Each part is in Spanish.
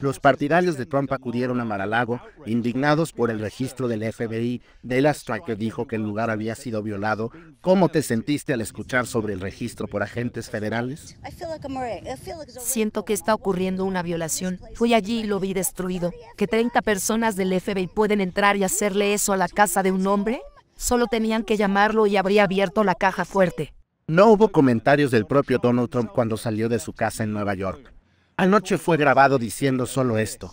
Los partidarios de Trump acudieron a Maralago indignados por el registro del FBI de la que dijo que el lugar había sido violado. ¿Cómo te sentiste al escuchar sobre el registro por agentes federales? Siento que está ocurriendo una violación. Fui allí y lo vi destruido. ¿Que 30 personas del FBI pueden entrar y hacerle eso a la casa de un hombre? Solo tenían que llamarlo y habría abierto la caja fuerte. No hubo comentarios del propio Donald Trump cuando salió de su casa en Nueva York. Anoche fue grabado diciendo solo esto.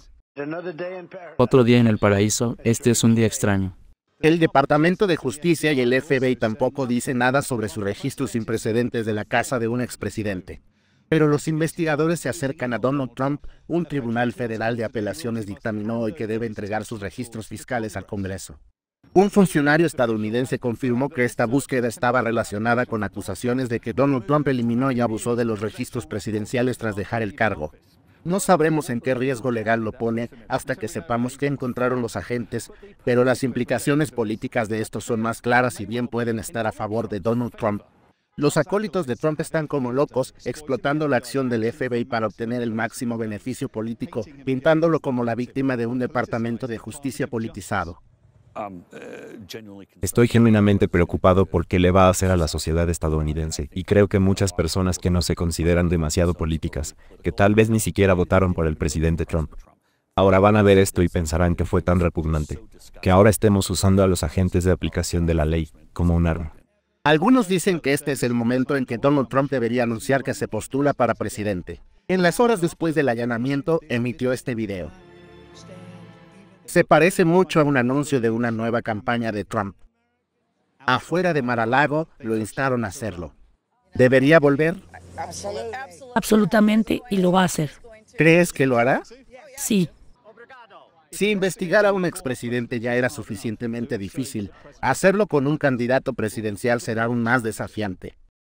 Otro día en el paraíso, este es un día extraño. El Departamento de Justicia y el FBI tampoco dicen nada sobre su registro sin precedentes de la casa de un expresidente. Pero los investigadores se acercan a Donald Trump, un tribunal federal de apelaciones dictaminó hoy que debe entregar sus registros fiscales al Congreso. Un funcionario estadounidense confirmó que esta búsqueda estaba relacionada con acusaciones de que Donald Trump eliminó y abusó de los registros presidenciales tras dejar el cargo. No sabremos en qué riesgo legal lo pone hasta que sepamos qué encontraron los agentes, pero las implicaciones políticas de esto son más claras y bien pueden estar a favor de Donald Trump. Los acólitos de Trump están como locos, explotando la acción del FBI para obtener el máximo beneficio político, pintándolo como la víctima de un departamento de justicia politizado. Uh, Estoy genuinamente preocupado por qué le va a hacer a la sociedad estadounidense y creo que muchas personas que no se consideran demasiado políticas, que tal vez ni siquiera votaron por el presidente Trump, ahora van a ver esto y pensarán que fue tan repugnante, que ahora estemos usando a los agentes de aplicación de la ley como un arma. Algunos dicen que este es el momento en que Donald Trump debería anunciar que se postula para presidente. En las horas después del allanamiento emitió este video. Se parece mucho a un anuncio de una nueva campaña de Trump. Afuera de Maralago lo instaron a hacerlo. ¿Debería volver? Absolutamente, y lo va a hacer. ¿Crees que lo hará? Sí. Si investigar a un expresidente ya era suficientemente difícil, hacerlo con un candidato presidencial será aún más desafiante.